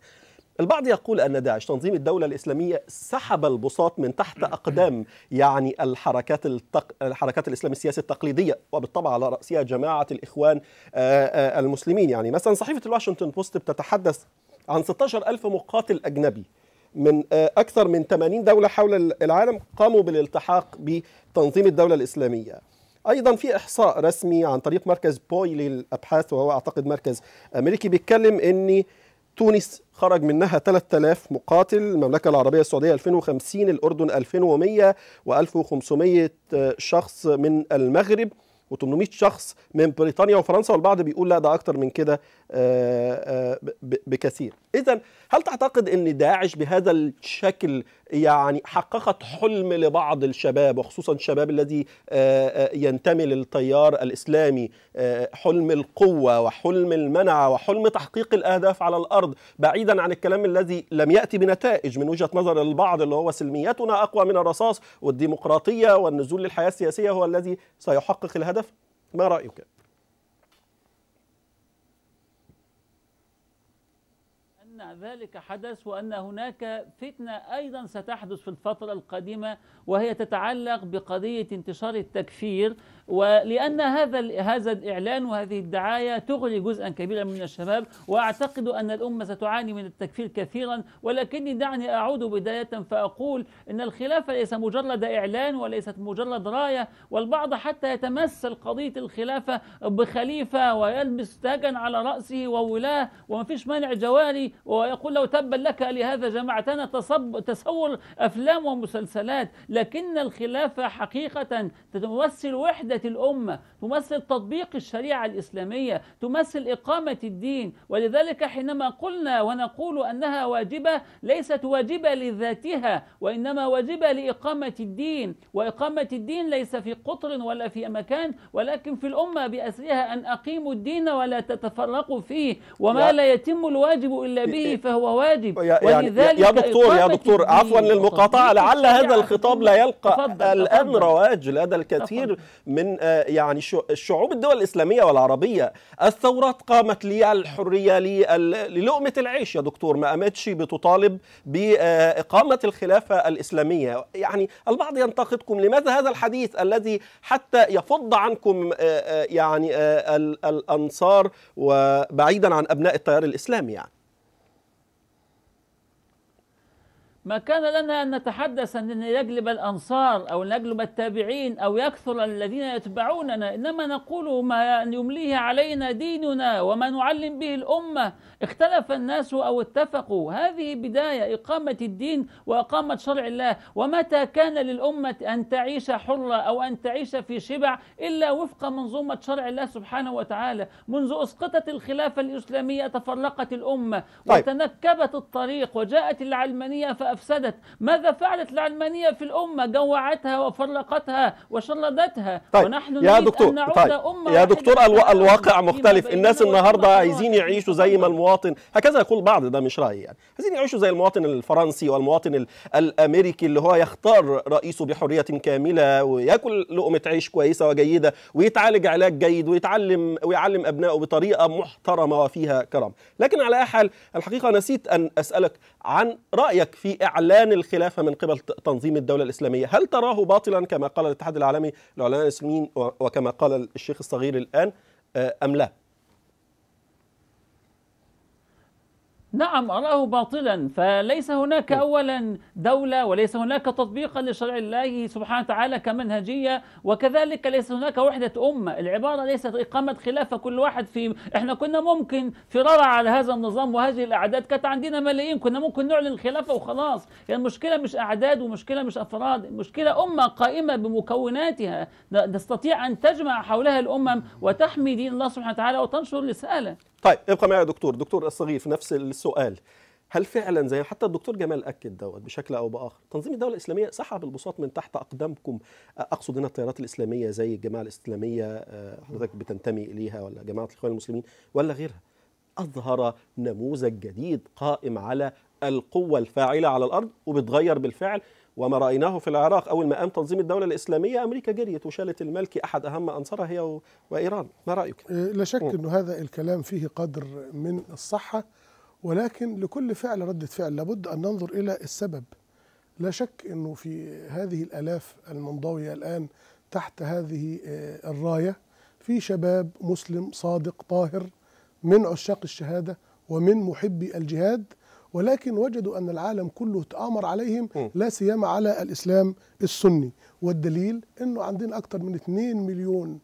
البعض يقول أن داعش تنظيم الدولة الإسلامية سحب البساط من تحت أقدام يعني الحركات التق... الحركات الإسلام السياسي التقليدية وبالطبع على رأسها جماعة الإخوان آه، آه، المسلمين يعني مثلا صحيفة الواشنطن بوست بتتحدث عن 16 ألف مقاتل أجنبي من آه، أكثر من 80 دولة حول العالم قاموا بالالتحاق بتنظيم الدولة الإسلامية ايضا في احصاء رسمي عن طريق مركز بوي للابحاث وهو اعتقد مركز امريكي بيتكلم ان تونس خرج منها 3000 مقاتل المملكه العربيه السعوديه 2050 الاردن 2100 و1500 آه، شخص من المغرب و800 شخص من بريطانيا وفرنسا والبعض بيقول لا ده اكتر من كده آه، آه، بكثير اذا هل تعتقد ان داعش بهذا الشكل يعني حققت حلم لبعض الشباب وخصوصا الشباب الذي آه، آه، ينتمي للتيار الاسلامي آه، حلم القوه وحلم المنعه وحلم تحقيق الاهداف على الارض بعيدا عن الكلام الذي لم ياتي بنتائج من وجهه نظر البعض اللي هو سلميتنا اقوى من الرصاص والديمقراطيه والنزول للحياه السياسيه هو الذي سيحقق الهدف ما رايك؟ ذلك حدث وأن هناك فتنة أيضا ستحدث في الفترة القادمة وهي تتعلق بقضية انتشار التكفير ولأن هذا هذا الإعلان وهذه الدعاية تغري جزءا كبيرا من الشباب وأعتقد أن الأمة ستعاني من التكفير كثيرا ولكني دعني أعود بداية فأقول أن الخلافة ليس مجرد إعلان وليست مجرد راية والبعض حتى يتمثل قضية الخلافة بخليفة ويلبس تاجا على رأسه وولاة وما فيش مانع جواري ويقول لو تبا لك لهذا جمعتنا تصب تصور أفلام ومسلسلات لكن الخلافة حقيقة تمثل وحدة الأمة تمثل تطبيق الشريعة الإسلامية تمثل إقامة الدين ولذلك حينما قلنا ونقول أنها واجبة ليست واجبة لذاتها وإنما واجبة لإقامة الدين وإقامة الدين ليس في قطر ولا في مكان ولكن في الأمة بأسرها أن أقيموا الدين ولا تتفرقوا فيه وما لا يتم الواجب إلا به فهو واجب يعني ولذلك يا دكتور يا دكتور عفوا للمقاطعة لعل هذا الخطاب لا يلقى الآن رواج لدى الكثير من من آه، يعني شعوب الدول الإسلامية والعربية الثورات قامت للحرية للقمة العيش يا دكتور ما قامتش بتطالب بإقامة الخلافة الإسلامية يعني البعض ينتقدكم لماذا هذا الحديث الذي حتى يفض عنكم آه، آه، يعني الأنصار وبعيدا عن أبناء التيار الإسلامي يعني ما كان لنا أن نتحدث أن نجلب الأنصار أو نجلب التابعين أو يكثر الذين يتبعوننا إنما نقول ما يمليه علينا ديننا وما نعلم به الأمة اختلف الناس أو اتفقوا هذه بداية إقامة الدين وإقامة شرع الله ومتى كان للأمة أن تعيش حرة أو أن تعيش في شبع إلا وفق منظومة شرع الله سبحانه وتعالى منذ أسقطت الخلافة الإسلامية تفرقت الأمة طيب. وتنكبت الطريق وجاءت العلمانية ف أفسدت ماذا فعلت العلمانية في الأمة جوعتها وفرقتها وشردتها طيب ونحن يا دكتور أن نعود طيب أمة يا دكتور الو... الواقع مختلف الناس النهاردة عايزين يعيشوا زي ما المواطن هكذا يقول بعض ده مش رأيي يعني عايزين يعيشوا زي المواطن الفرنسي والمواطن الأمريكي اللي هو يختار رئيسه بحرية كاملة ويأكل لقمة عيش كويسة وجيدة ويتعالج علاج جيد ويتعلم ويعلم أبنائه بطريقة محترمة وفيها كرم لكن على أي حال الحقيقة نسيت أن أسألك عن رأيك في إعلان الخلافة من قبل تنظيم الدولة الإسلامية هل تراه باطلا كما قال الاتحاد العالمي للعلماء الإسلاميين وكما قال الشيخ الصغير الآن آه، أم لا؟ نعم أراه باطلا فليس هناك طيب. أولا دولة وليس هناك تطبيقا لشرع الله سبحانه وتعالى كمنهجية وكذلك ليس هناك وحدة أمة العبارة ليست إقامة خلافة كل واحد في إحنا كنا ممكن فرارا على هذا النظام وهذه الأعداد كانت عندنا ملايين كنا ممكن نعلن الخلافة وخلاص يعني المشكلة مش أعداد ومشكلة مش أفراد المشكلة أمة قائمة بمكوناتها نستطيع أن تجمع حولها الأمم وتحمي دين الله سبحانه وتعالى وتنشر رسالة طيب ابقى معي يا دكتور دكتور الصغير في نفس السؤال هل فعلا زي حتى الدكتور جمال اكد دوت بشكل او باخر تنظيم الدوله الاسلاميه سحب البساط من تحت اقدامكم اقصد هنا التيارات الاسلاميه زي الجماعه الاسلاميه آه، حضرتك بتنتمي اليها ولا جماعه الاخوان المسلمين ولا غيرها اظهر نموذج جديد قائم على القوه الفاعله على الارض وبتغير بالفعل وما رايناه في العراق اول ما قام تنظيم الدوله الاسلاميه امريكا جريت وشالت الملكي احد اهم انصارها هي وايران ما رايك أه، لا شك انه هذا الكلام فيه قدر من الصحه ولكن لكل فعل ردة فعل لابد أن ننظر إلى السبب لا شك أنه في هذه الألاف المنضوية الآن تحت هذه أه، الراية في شباب مسلم صادق طاهر من عشاق الشهادة ومن محبي الجهاد ولكن وجدوا أن العالم كله تآمر عليهم لا سيما على الإسلام السني والدليل أنه عندنا أكثر من 2 مليون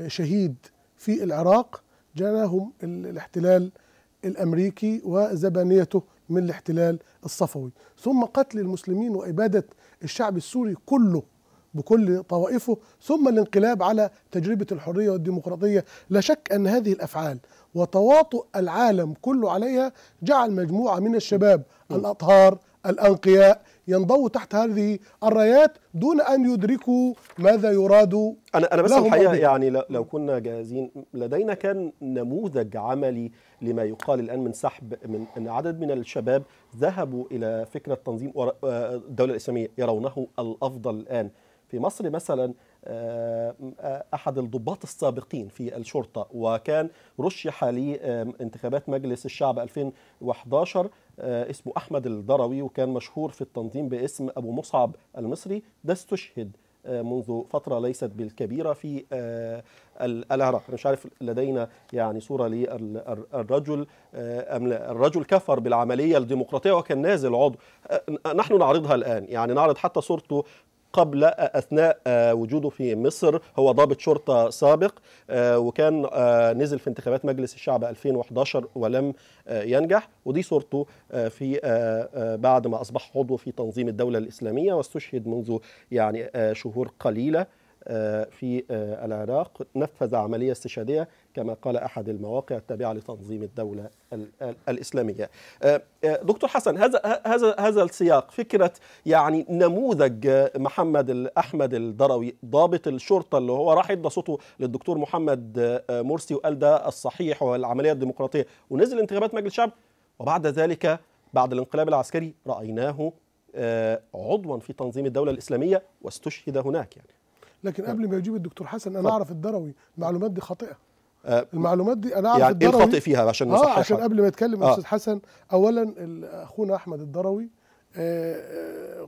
آه، شهيد في العراق جناهم الاحتلال الأمريكي وزبانيته من الاحتلال الصفوي ثم قتل المسلمين وإبادة الشعب السوري كله بكل طوائفه ثم الانقلاب على تجربة الحرية والديمقراطية لا شك أن هذه الأفعال وتواطؤ العالم كله عليها جعل مجموعة من الشباب الأطهار الأنقياء ينضووا تحت هذه الرايات دون أن يدركوا ماذا يراد أنا أنا بس الحقيقة يعني لو كنا جاهزين لدينا كان نموذج عملي لما يقال الآن من سحب من أن عدد من الشباب ذهبوا إلى فكرة تنظيم آه، الدولة الإسلامية يرونه الأفضل الآن في مصر مثلا آه، احد الضباط السابقين في الشرطه وكان رشح لانتخابات مجلس الشعب 2011 آه، اسمه احمد الدروي وكان مشهور في التنظيم باسم ابو مصعب المصري ده استشهد آه، منذ فتره ليست بالكبيره في العراق انا مش عارف لدينا يعني صوره للرجل ام لا الرجل كفر بالعمليه الديمقراطيه وكان نازل عضو نحن نعرضها الان يعني نعرض حتى صورته قبل آه، اثناء آه، وجوده في مصر هو ضابط شرطه سابق آه، وكان نزل في انتخابات مجلس الشعب 2011 ولم ينجح ودي صورته في بعد ما اصبح عضو في تنظيم الدوله الاسلاميه واستشهد منذ يعني شهور قليله آه، في آه، العراق نفذ عملية استشهادية كما قال أحد المواقع التابعة لتنظيم الدولة الإسلامية آه، دكتور حسن هذا هذا هذا السياق فكرة يعني نموذج محمد أحمد الدروي ضابط الشرطة اللي هو راح ادى صوته للدكتور محمد مرسي وقال ده الصحيح والعملية الديمقراطية ونزل انتخابات مجلس الشعب وبعد ذلك بعد الانقلاب العسكري رأيناه عضوا في تنظيم الدولة الإسلامية واستشهد هناك يعني لكن قبل ما يجيب الدكتور حسن انا اعرف الدروي المعلومات دي خاطئه آه، المعلومات دي انا اعرف يعني إيه الدروي ايه فيها عشان آه، نصححها اه عشان قبل ما يتكلم آه. الاستاذ آه. حسن اولا اخونا احمد الدروي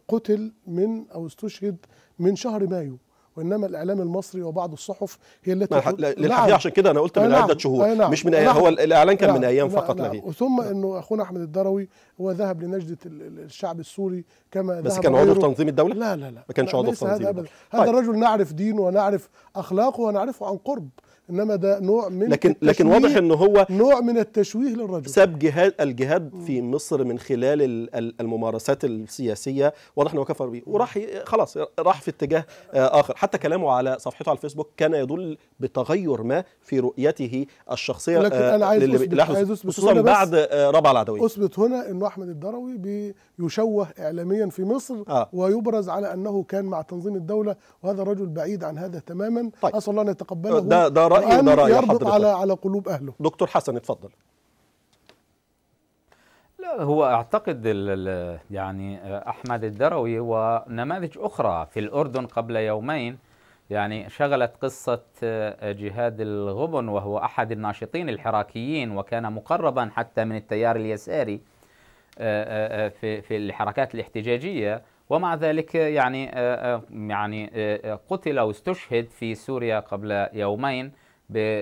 قتل من او استشهد من شهر مايو وانما الاعلام المصري وبعض الصحف هي التي للحقيقه نعم. عشان كده انا قلت من عده نعم. شهور نعم. مش من ايام هو الاعلان كان من ايام فقط لا غير نعم. انه اخونا احمد الدروي هو ذهب لنجده الشعب السوري كما بس كان عضو تنظيم الدوله لا لا لا ما كانش عضو تنظيم تنظيم هذا طيب. الرجل نعرف دينه ونعرف اخلاقه ونعرفه عن قرب انما ده نوع من لكن لكن واضح انه هو نوع من التشويه للرجل ساب جهاد الجهاد في مصر من خلال الممارسات السياسيه واضح انه كفر بيه وراح خلاص راح في اتجاه آه، اخر حتى كلامه على صفحته على الفيسبوك كان يدل بتغير ما في رؤيته الشخصيه لكن آه، انا عايز أثبت خصوصا بعد آه، رابع العدويه اثبت هنا انه احمد الدروي بيشوه اعلاميا في مصر آه. ويبرز على انه كان مع تنظيم الدوله وهذا الرجل بعيد عن هذا تماما طيب. اسال الله ان يتقبله ده ده راي رايي وده راي على على قلوب اهله دكتور حسن اتفضل لا هو اعتقد يعني آه، احمد الدروي هو نماذج اخرى في الاردن قبل يومين يعني شغلت قصة آه، جهاد الغبن وهو أحد الناشطين الحراكيين وكان مقربا حتى من التيار اليساري آه، في في الحركات الاحتجاجية ومع ذلك يعني يعني قتل استشهد في سوريا قبل يومين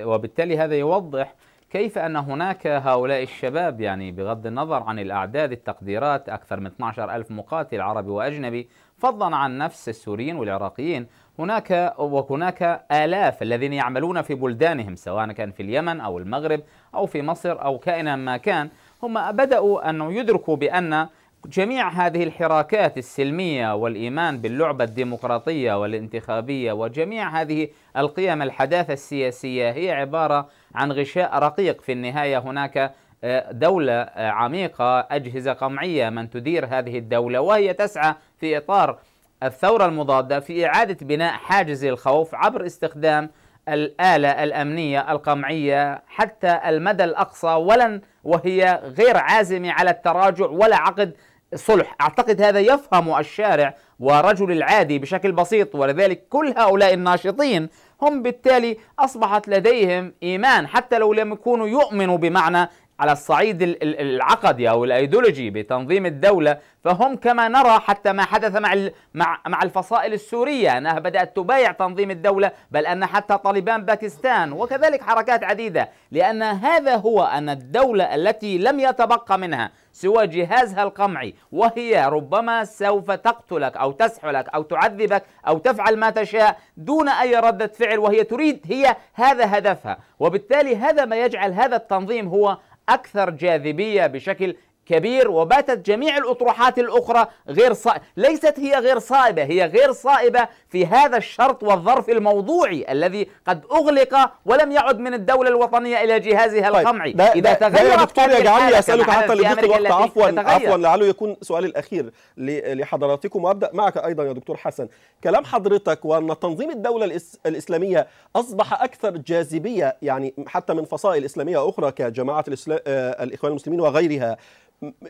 وبالتالي هذا يوضح كيف أن هناك هؤلاء الشباب يعني بغض النظر عن الأعداد التقديرات أكثر من 12 ألف مقاتل عربي وأجنبي فضلا عن نفس السوريين والعراقيين هناك وهناك آلاف الذين يعملون في بلدانهم سواء كان في اليمن أو المغرب أو في مصر أو كائنا ما كان هم بدأوا أن يدركوا بأن جميع هذه الحراكات السلمية والإيمان باللعبة الديمقراطية والانتخابية وجميع هذه القيم الحداثة السياسية هي عبارة عن غشاء رقيق في النهاية هناك آه، دولة آه، عميقة أجهزة قمعية من تدير هذه الدولة وهي تسعى في إطار الثورة المضادة في إعادة بناء حاجز الخوف عبر استخدام الآلة الأمنية القمعية حتى المدى الأقصى ولن وهي غير عازمة على التراجع ولا عقد صلح أعتقد هذا يفهم الشارع ورجل العادي بشكل بسيط ولذلك كل هؤلاء الناشطين هم بالتالي أصبحت لديهم إيمان حتى لو لم يكونوا يؤمنوا بمعنى على الصعيد العقدي او الايديولوجي بتنظيم الدوله فهم كما نرى حتى ما حدث مع مع مع الفصائل السوريه انها بدات تبايع تنظيم الدوله بل ان حتى طالبان باكستان وكذلك حركات عديده لان هذا هو ان الدوله التي لم يتبقى منها سوى جهازها القمعي وهي ربما سوف تقتلك او تسحلك او تعذبك او تفعل ما تشاء دون اي رده فعل وهي تريد هي هذا هدفها وبالتالي هذا ما يجعل هذا التنظيم هو أكثر جاذبية بشكل كبير وباتت جميع الأطروحات الأخرى غير صائبة ليست هي غير صائبة هي غير صائبة في هذا الشرط والظرف الموضوعي الذي قد أغلق ولم يعد من الدولة الوطنية إلى جهازها طيب، القمعي طيب. إذا تغيرت دكتور يجعلني أسألك حتى لضيق الوقت عفوا عفوا لعله يكون سؤالي الأخير لحضراتكم وأبدأ معك أيضا يا دكتور حسن كلام حضرتك وأن تنظيم الدولة الإسلامية أصبح أكثر جاذبية يعني حتى من فصائل إسلامية أخرى كجماعة آه، الإخوان المسلمين وغيرها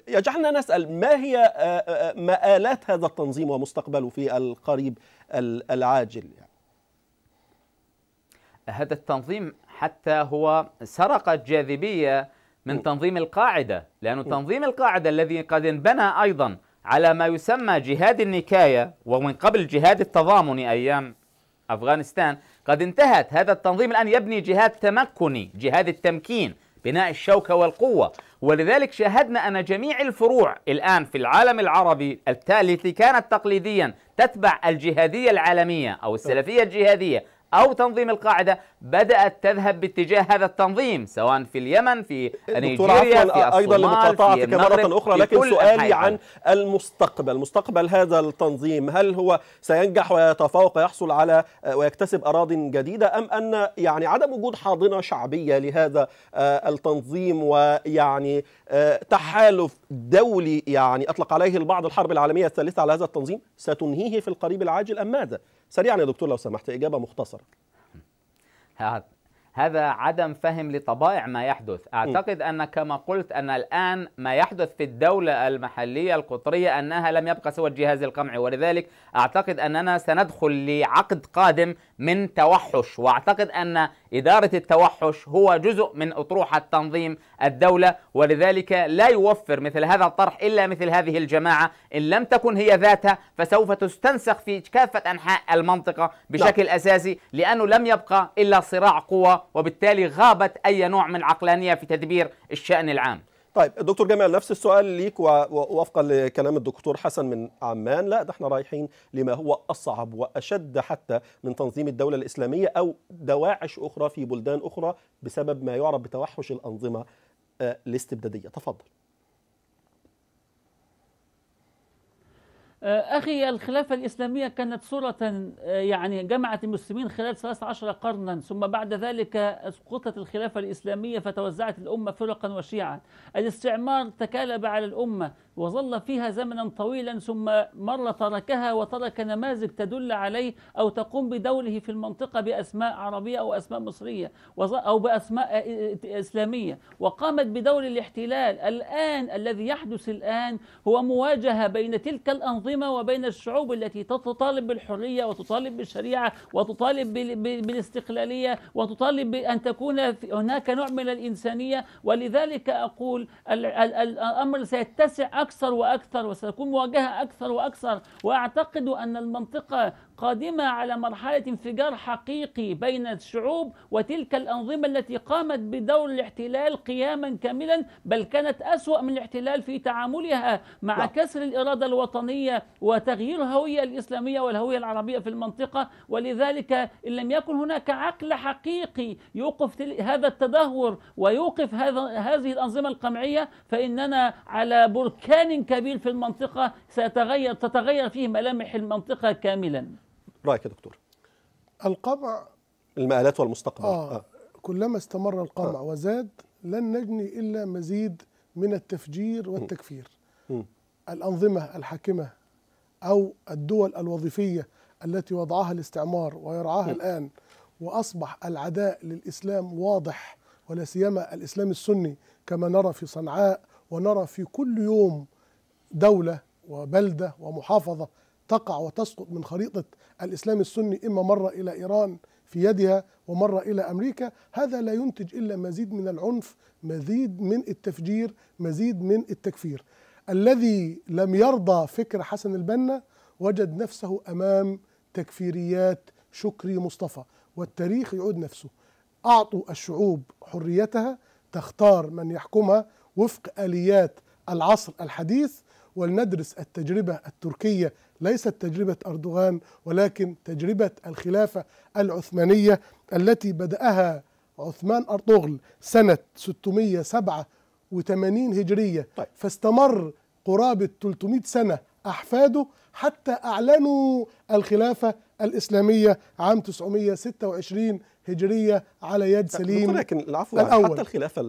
يجعلنا نسأل ما هي آه، آه، آه، مآلات هذا التنظيم ومستقبله في القريب العاجل يعني. هذا التنظيم حتى هو سرق الجاذبية من تنظيم القاعدة لأن تنظيم القاعدة الذي قد انبنى أيضا على ما يسمى جهاد النكاية ومن قبل جهاد التضامن أيام أفغانستان قد انتهت هذا التنظيم الآن يبني جهاد تمكني جهاد التمكين بناء الشوكة والقوة ولذلك شاهدنا أن جميع الفروع الآن في العالم العربي التي كانت تقليديا تتبع الجهادية العالمية أو السلفية الجهادية أو تنظيم القاعدة بدأت تذهب باتجاه هذا التنظيم سواء في اليمن في إيه، نيجيريا في أيضا لمقاطعتك مرة أخرى لكن سؤالي عن المستقبل مستقبل هذا التنظيم هل هو سينجح ويتفوق ويحصل على آه، ويكتسب أراضي جديدة أم أن يعني عدم وجود حاضنة شعبية لهذا آه، التنظيم ويعني آه، تحالف دولي يعني أطلق عليه البعض الحرب العالمية الثالثة على هذا التنظيم ستنهيه في القريب العاجل أم ماذا؟ سريعا يا دكتور لو سمحت إجابة مختصرة هذا عدم فهم لطبائع ما يحدث أعتقد أن كما قلت أن الآن ما يحدث في الدولة المحلية القطرية أنها لم يبقى سوى الجهاز القمعي ولذلك أعتقد أننا سندخل لعقد قادم من توحش واعتقد ان اداره التوحش هو جزء من اطروحه تنظيم الدوله ولذلك لا يوفر مثل هذا الطرح الا مثل هذه الجماعه ان لم تكن هي ذاتها فسوف تستنسخ في كافه انحاء المنطقه بشكل لا. نعم. اساسي لانه لم يبقى الا صراع قوى وبالتالي غابت اي نوع من عقلانيه في تدبير الشان العام طيب دكتور جمال نفس السؤال ليك ووفقا لكلام الدكتور حسن من عمان لا ده احنا رايحين لما هو اصعب واشد حتى من تنظيم الدوله الاسلاميه او دواعش اخرى في بلدان اخرى بسبب ما يعرف بتوحش الانظمه آه، الاستبداديه تفضل آه، أخي الخلافة الإسلامية كانت صورة آه، يعني جمعت المسلمين خلال 13 قرنا ثم بعد ذلك سقطت الخلافة الإسلامية فتوزعت الأمة فرقا وشيعا الاستعمار تكالب على الأمة وظل فيها زمنا طويلا ثم مر تركها وترك نماذج تدل عليه أو تقوم بدوله في المنطقة بأسماء عربية أو أسماء مصرية أو بأسماء إسلامية وقامت بدور الاحتلال الآن الذي يحدث الآن هو مواجهة بين تلك الأنظمة وبين الشعوب التي تطالب بالحرية وتطالب بالشريعة وتطالب بالاستقلالية وتطالب بأن تكون هناك نوع من الإنسانية ولذلك أقول الأمر سيتسع أكثر وأكثر وستكون مواجهة أكثر وأكثر وأعتقد أن المنطقة قادمة على مرحلة انفجار حقيقي بين الشعوب وتلك الأنظمة التي قامت بدور الاحتلال قياما كاملا بل كانت أسوأ من الاحتلال في تعاملها مع لا. نعم. كسر الإرادة الوطنية وتغيير الهوية الإسلامية والهوية العربية في المنطقة ولذلك إن لم يكن هناك عقل حقيقي يوقف هذا التدهور ويوقف هذا هذه الأنظمة القمعية فإننا على بركان كبير في المنطقة ستتغير تتغير فيه ملامح المنطقة كاملا رايك يا دكتور القمع المآلات والمستقبل آه. آه. كلما استمر القمع آه. وزاد لن نجني إلا مزيد من التفجير والتكفير م. الأنظمة الحاكمة أو الدول الوظيفية التي وضعها الاستعمار ويرعاها م. الآن وأصبح العداء للإسلام واضح ولا سيما الإسلام السني كما نرى في صنعاء ونرى في كل يوم دولة وبلدة ومحافظة تقع وتسقط من خريطة الإسلام السني إما مرة إلى إيران في يدها ومرة إلى أمريكا هذا لا ينتج إلا مزيد من العنف مزيد من التفجير مزيد من التكفير الذي لم يرضى فكر حسن البنا وجد نفسه أمام تكفيريات شكري مصطفى والتاريخ يعود نفسه أعطوا الشعوب حريتها تختار من يحكمها وفق آليات العصر الحديث ولندرس التجربة التركية ليست تجربة أردوغان ولكن تجربة الخلافة العثمانية التي بدأها عثمان أرطغل سنة 687 هجرية طيب. فاستمر قرابة 300 سنة أحفاده حتى أعلنوا الخلافة الإسلامية عام 926 هجرية على يد سليم لكن العفو الأول. حتى الخلافة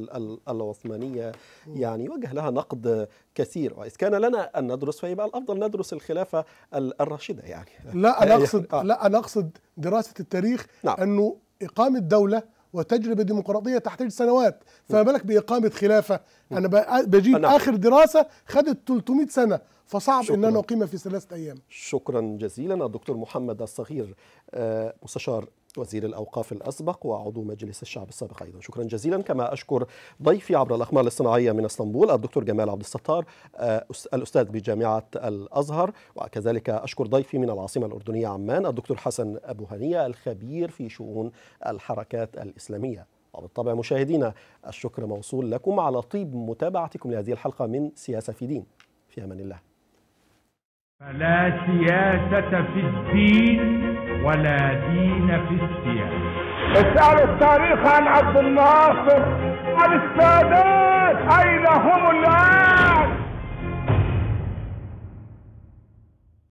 العثمانية يعني وجه لها نقد كثير واذا كان لنا أن ندرس فيبقى الأفضل ندرس الخلافة الراشدة يعني لا أنا [LAUGHS] آه. أقصد آه. لا أنا أقصد دراسة التاريخ نعم. أنه إقامة دولة وتجربة ديمقراطية تحتاج سنوات فما بالك بإقامة خلافة أنا بجيب نعم. آخر دراسة خدت 300 سنة فصعب شكرا. ان انا اقيمها في ثلاثه ايام شكرا جزيلا الدكتور محمد الصغير آه، مستشار وزير الأوقاف الأسبق وعضو مجلس الشعب السابق أيضا شكرا جزيلا كما أشكر ضيفي عبر الأقمار الصناعية من اسطنبول الدكتور جمال عبد الستار آه، الأستاذ بجامعة الأزهر وكذلك أشكر ضيفي من العاصمة الأردنية عمان الدكتور حسن أبو هنية الخبير في شؤون الحركات الإسلامية وبالطبع مشاهدينا الشكر موصول لكم على طيب متابعتكم لهذه الحلقة من سياسة في دين في أمان الله فلا سياسة في الدين ولا دين في السياسة اسأل التاريخ عن عبد الناصر عن السادات أين هم الآن